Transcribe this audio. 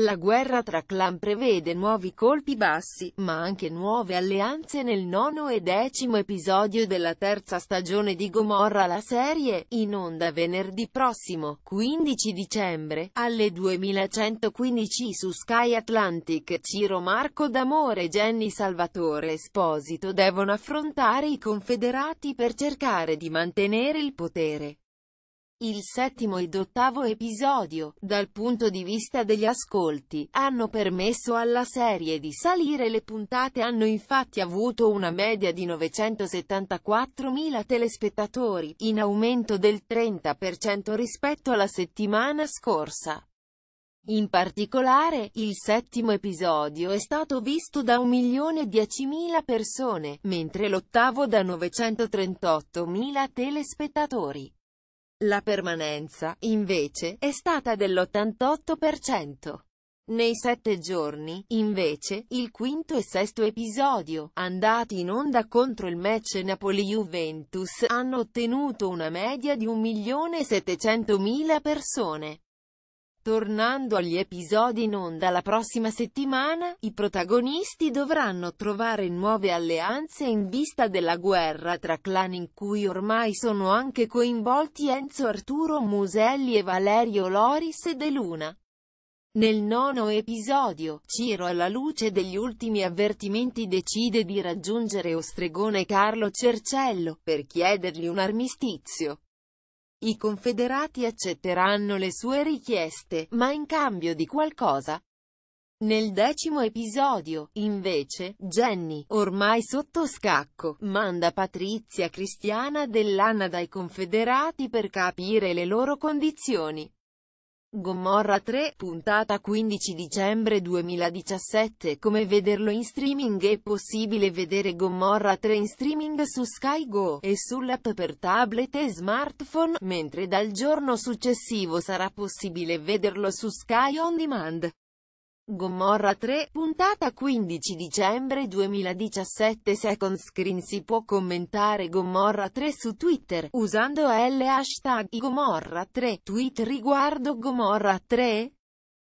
La guerra tra clan prevede nuovi colpi bassi, ma anche nuove alleanze nel nono e decimo episodio della terza stagione di Gomorra la serie, in onda venerdì prossimo, 15 dicembre, alle 2115 su Sky Atlantic. Ciro Marco D'Amore e Jenny Salvatore Esposito devono affrontare i confederati per cercare di mantenere il potere il settimo ed ottavo episodio, dal punto di vista degli ascolti, hanno permesso alla serie di salire le puntate hanno infatti avuto una media di 974.000 telespettatori, in aumento del 30% rispetto alla settimana scorsa. In particolare, il settimo episodio è stato visto da 1.010.000 persone, mentre l'ottavo da 938.000 telespettatori. La permanenza, invece, è stata dell'88%. Nei sette giorni, invece, il quinto e sesto episodio, andati in onda contro il match Napoli-Juventus, hanno ottenuto una media di 1.700.000 persone. Tornando agli episodi in onda la prossima settimana, i protagonisti dovranno trovare nuove alleanze in vista della guerra tra clan in cui ormai sono anche coinvolti Enzo Arturo Muselli e Valerio Loris De Luna. Nel nono episodio, Ciro alla luce degli ultimi avvertimenti decide di raggiungere Ostregone Carlo Cercello, per chiedergli un armistizio. I confederati accetteranno le sue richieste, ma in cambio di qualcosa. Nel decimo episodio, invece, Jenny, ormai sotto scacco, manda Patrizia Cristiana dell'Anna dai confederati per capire le loro condizioni. Gomorra 3, puntata 15 dicembre 2017 Come vederlo in streaming È possibile vedere Gomorra 3 in streaming su Sky Go, e sull'app per tablet e smartphone, mentre dal giorno successivo sarà possibile vederlo su Sky On Demand. Gomorra 3, puntata 15 dicembre 2017 Second Screen Si può commentare Gomorra 3 su Twitter, usando l'hashtag Gomorra 3 Tweet riguardo Gomorra 3?